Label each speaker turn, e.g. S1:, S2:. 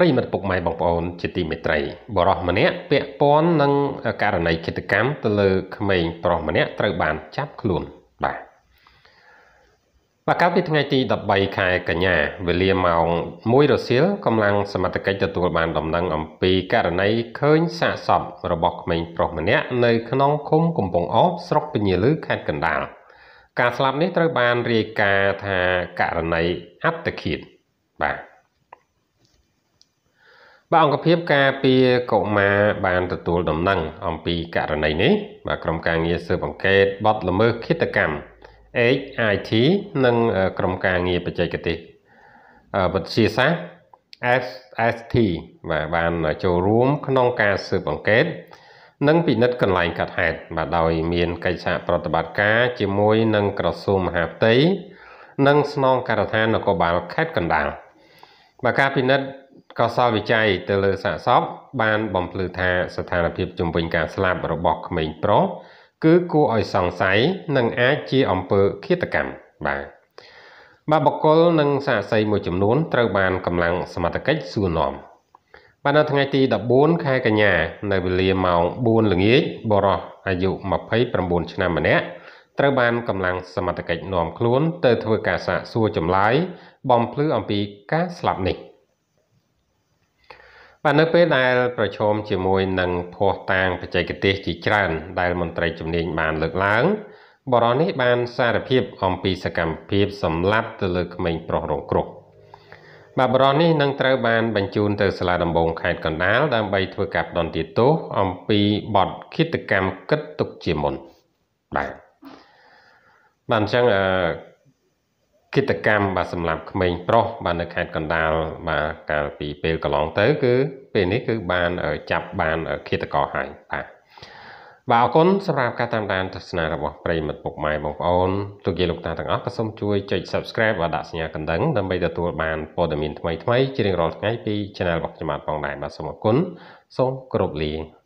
S1: ប្រិមិត្តពុកម៉ែបងប្អូនជាទីមេត្រីបរោះម្នាក់ ពាក់ព័ន្ធនឹងករណីឃាតកម្មទៅលើក្មេងប្រុសម្នាក់ត្រូវបានចាប់ខ្លួនបាទបាទកាលពីថ្ងៃទី13ខែកញ្ញាវេលាម៉ោង1រសៀលកម្លាំងសមត្ថកិច្ចទទួលបានដំណឹងអំពីករណីឃើញសាកសពរបស់ក្មេងប្រុសម្នាក់នៅក្នុងឃុំកំពង់អស្រុកពញាលឺខេត្តកណ្ដាលការស្លាប់នេះត្រូវបានរាយការណ៍ថាករណីអត្តឃាតបាទបាទអង្គភាពការពីកុមារបានទទួលដំណឹងអំពីករណីនេះបាទក្រុមការងារស៊ើបអង្កេតបទល្មើសឃាតកម្ម HIT និងក្រុមការងារបច្ចេកទេសវិទ្យាសាស្ត្រ SST បាទបានចូលរួមក្នុងការស៊ើបអង្កេត និងពិនិត្យកន្លែងកាត់ហេតុបាទដោយមានកិច្ចសហប្រតិបត្តិការជាមួយនឹងក្រសួងមហាផ្ទៃនិងស្នងការដ្ឋាននគរបាលខេត្តកណ្ដាលបាទការពិនិត្យកសលវិច័យទៅលើសាកសពបាន បំភ្លឺថាស្ថានភាពជំវិញការស្លាប់របស់ក្មេងប្រុសគឺគួរឲ្យសង្ស័យនិងអាចជាអំពើឃាតកម្មបាទបាទបកគលនិងសាកសីមួយចំនួនត្រូវបានកម្លាំងសមត្ថកិច្ចសួរនាំបាទនៅថ្ងៃទី14ខែកញ្ញានៅវេលាម៉ោង4ល្ងាចបរោះអាយុ29ឆ្នាំម្នាក់ត្រូវបានកម្លាំងសមត្ថកិច្ចនាំខ្លួន ទៅ ធ្វើការសាកសួរចម្លើយបំភ្លឺអំពីការស្លាប់នេះ។បាទនៅពេលដែលប្រឈមជាមួយនឹងភ័ស្តុតាងបច្ចេកទេសជាច្រើនដែលមន្ត្រីជំនាញបានលើកឡើង បរិនេះបានសារភាពអំពីសកម្មភាពសម្លាប់ទៅលើក្មេងប្រុសរងគ្រោះបាទបរិនេះនឹងត្រូវបានបញ្ជូនទៅសាលាដំបងខេត្តកណ្ដាលដើម្បីធ្វើការផ្ដន្ទាទោសអំពីបទឃាតកម្មគិតទុកជាមុនបាទបាទអញ្ចឹងអឺគិតកម្មបាទសម្រាប់ក្មេងប្រុសបាទនៅខេត្តកណ្ដាលបាទកាលពីពេលកន្លងទៅគឺពេលនេះគឺបានចាប់បានគិតកោហើយបាទបាទអរគុណសម្រាប់ការតាមដានទស្សនារបស់ប្រិយមិត្តពុកម៉ែបងប្អូនលោកយាយលោកតាទាំងអស់ក៏សូមជួយចុច Subscribe បាទដាក់សញ្ញាកណ្ដឹងដើម្បីទទួលបានព័ត៌មានថ្មីៗជារៀងរាល់ថ្ងៃពី Channel របស់ខ្ញុំបាទផងដែរបាទសូមអរគុណសូមគោរពលា